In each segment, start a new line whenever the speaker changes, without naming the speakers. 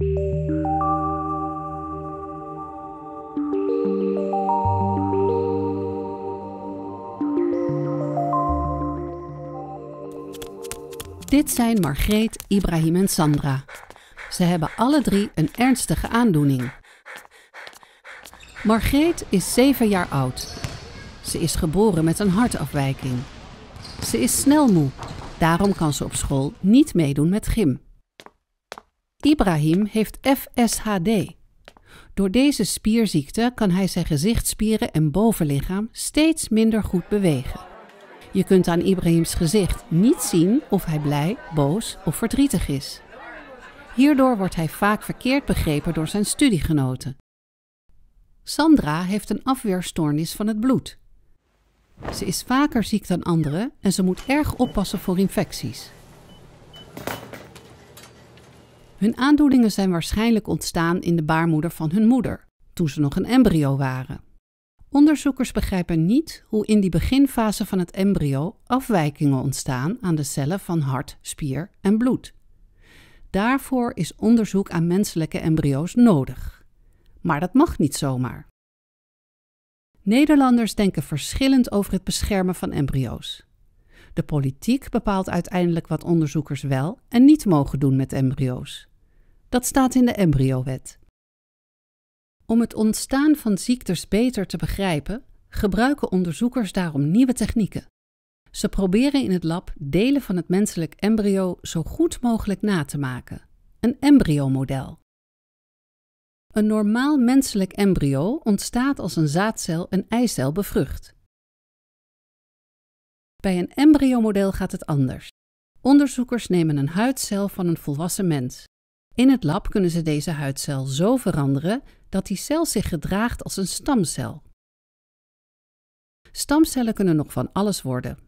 Dit zijn Margreet, Ibrahim en Sandra. Ze hebben alle drie een ernstige aandoening. Margreet is 7 jaar oud. Ze is geboren met een hartafwijking. Ze is snel moe, daarom kan ze op school niet meedoen met gym. Ibrahim heeft FSHD. Door deze spierziekte kan hij zijn gezichtsspieren en bovenlichaam steeds minder goed bewegen. Je kunt aan Ibrahims gezicht niet zien of hij blij, boos of verdrietig is. Hierdoor wordt hij vaak verkeerd begrepen door zijn studiegenoten. Sandra heeft een afweerstoornis van het bloed. Ze is vaker ziek dan anderen en ze moet erg oppassen voor infecties. Hun aandoeningen zijn waarschijnlijk ontstaan in de baarmoeder van hun moeder, toen ze nog een embryo waren. Onderzoekers begrijpen niet hoe in die beginfase van het embryo afwijkingen ontstaan aan de cellen van hart, spier en bloed. Daarvoor is onderzoek aan menselijke embryo's nodig. Maar dat mag niet zomaar. Nederlanders denken verschillend over het beschermen van embryo's. De politiek bepaalt uiteindelijk wat onderzoekers wel en niet mogen doen met embryo's. Dat staat in de embryowet. Om het ontstaan van ziektes beter te begrijpen, gebruiken onderzoekers daarom nieuwe technieken. Ze proberen in het lab delen van het menselijk embryo zo goed mogelijk na te maken, een embryomodel. Een normaal menselijk embryo ontstaat als een zaadcel een eicel bevrucht. Bij een embryomodel gaat het anders. Onderzoekers nemen een huidcel van een volwassen mens. In het lab kunnen ze deze huidcel zo veranderen dat die cel zich gedraagt als een stamcel. Stamcellen kunnen nog van alles worden.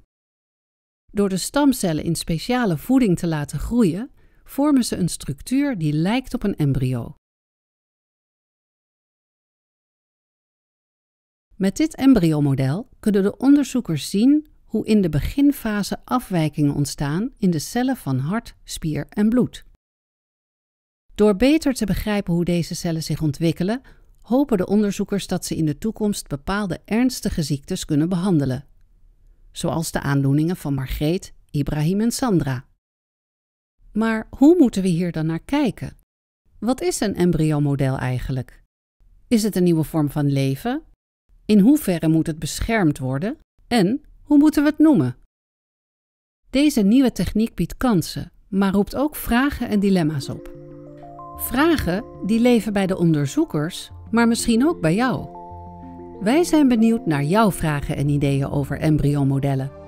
Door de stamcellen in speciale voeding te laten groeien, vormen ze een structuur die lijkt op een embryo. Met dit embryomodel kunnen de onderzoekers zien hoe in de beginfase afwijkingen ontstaan in de cellen van hart, spier en bloed. Door beter te begrijpen hoe deze cellen zich ontwikkelen, hopen de onderzoekers dat ze in de toekomst bepaalde ernstige ziektes kunnen behandelen. Zoals de aandoeningen van Margreet, Ibrahim en Sandra. Maar hoe moeten we hier dan naar kijken? Wat is een embryomodel eigenlijk? Is het een nieuwe vorm van leven? In hoeverre moet het beschermd worden? En hoe moeten we het noemen? Deze nieuwe techniek biedt kansen, maar roept ook vragen en dilemma's op. Vragen die leven bij de onderzoekers, maar misschien ook bij jou. Wij zijn benieuwd naar jouw vragen en ideeën over embryomodellen.